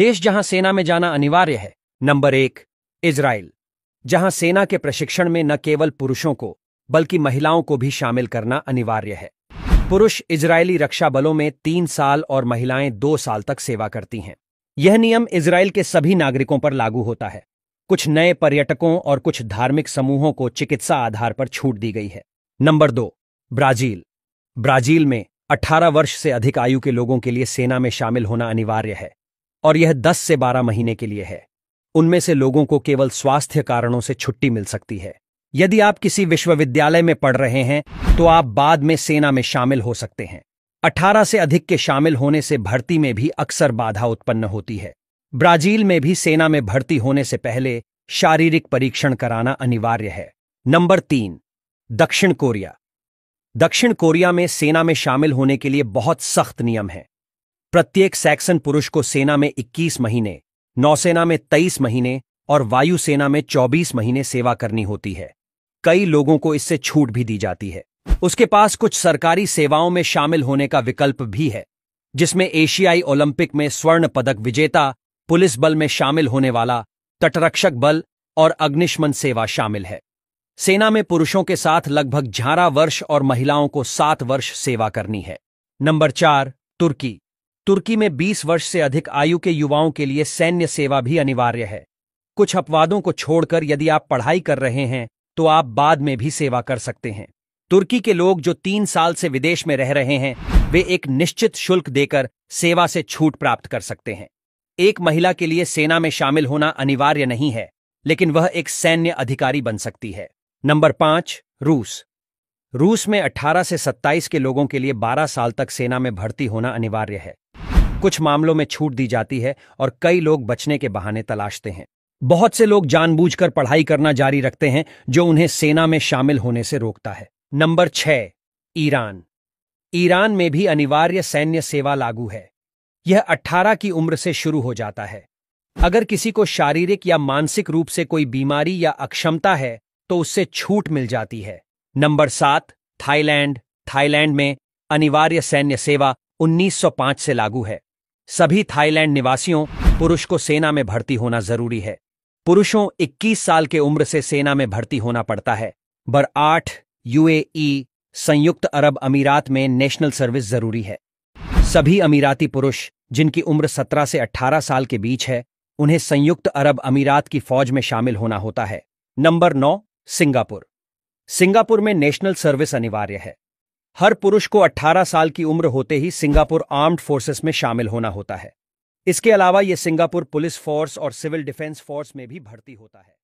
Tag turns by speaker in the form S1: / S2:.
S1: देश जहां सेना में जाना अनिवार्य है नंबर एक इसराइल जहां सेना के प्रशिक्षण में न केवल पुरुषों को बल्कि महिलाओं को भी शामिल करना अनिवार्य है पुरुष इजरायली रक्षा बलों में तीन साल और महिलाएं दो साल तक सेवा करती हैं यह नियम इसराइल के सभी नागरिकों पर लागू होता है कुछ नए पर्यटकों और कुछ धार्मिक समूहों को चिकित्सा आधार पर छूट दी गई है नंबर दो ब्राजील ब्राजील में 18 वर्ष से अधिक आयु के लोगों के लिए सेना में शामिल होना अनिवार्य है और यह 10 से 12 महीने के लिए है उनमें से लोगों को केवल स्वास्थ्य कारणों से छुट्टी मिल सकती है यदि आप किसी विश्वविद्यालय में पढ़ रहे हैं तो आप बाद में सेना में शामिल हो सकते हैं 18 से अधिक के शामिल होने से भर्ती में भी अक्सर बाधा उत्पन्न होती है ब्राजील में भी सेना में भर्ती होने से पहले शारीरिक परीक्षण कराना अनिवार्य है नंबर तीन दक्षिण कोरिया दक्षिण कोरिया में सेना में शामिल होने के लिए बहुत सख्त नियम है प्रत्येक सैक्सन पुरुष को सेना में 21 महीने नौसेना में 23 महीने और वायुसेना में 24 महीने सेवा करनी होती है कई लोगों को इससे छूट भी दी जाती है उसके पास कुछ सरकारी सेवाओं में शामिल होने का विकल्प भी है जिसमें एशियाई ओलंपिक में स्वर्ण पदक विजेता पुलिस बल में शामिल होने वाला तटरक्षक बल और अग्निशमन सेवा शामिल है सेना में पुरुषों के साथ लगभग ग्यारह वर्ष और महिलाओं को सात वर्ष सेवा करनी है नंबर चार तुर्की तुर्की में 20 वर्ष से अधिक आयु के युवाओं के लिए सैन्य सेवा भी अनिवार्य है कुछ अपवादों को छोड़कर यदि आप पढ़ाई कर रहे हैं तो आप बाद में भी सेवा कर सकते हैं तुर्की के लोग जो तीन साल से विदेश में रह रहे हैं वे एक निश्चित शुल्क देकर सेवा से छूट प्राप्त कर सकते हैं एक महिला के लिए सेना में शामिल होना अनिवार्य नहीं है लेकिन वह एक सैन्य अधिकारी बन सकती है नंबर पांच रूस रूस में 18 से 27 के लोगों के लिए 12 साल तक सेना में भर्ती होना अनिवार्य है कुछ मामलों में छूट दी जाती है और कई लोग बचने के बहाने तलाशते हैं बहुत से लोग जानबूझकर पढ़ाई करना जारी रखते हैं जो उन्हें सेना में शामिल होने से रोकता है नंबर छह ईरान ईरान में भी अनिवार्य सैन्य सेवा लागू है यह 18 की उम्र से शुरू हो जाता है अगर किसी को शारीरिक या मानसिक रूप से कोई बीमारी या अक्षमता है तो उससे छूट मिल जाती है नंबर सात थाईलैंड थाईलैंड में अनिवार्य सैन्य सेवा 1905 से लागू है सभी थाईलैंड निवासियों पुरुष को सेना में भर्ती होना जरूरी है पुरुषों 21 साल के उम्र से सेना में भर्ती होना पड़ता है बर आठ यूएई संयुक्त अरब अमीरात में नेशनल सर्विस जरूरी है सभी अमीराती पुरुष जिनकी उम्र 17 से 18 साल के बीच है उन्हें संयुक्त अरब अमीरात की फौज में शामिल होना होता है नंबर नौ सिंगापुर सिंगापुर में नेशनल सर्विस अनिवार्य है हर पुरुष को 18 साल की उम्र होते ही सिंगापुर आर्म्ड फोर्सेस में शामिल होना होता है इसके अलावा ये सिंगापुर पुलिस फोर्स और सिविल डिफेंस फोर्स में भी भर्ती होता है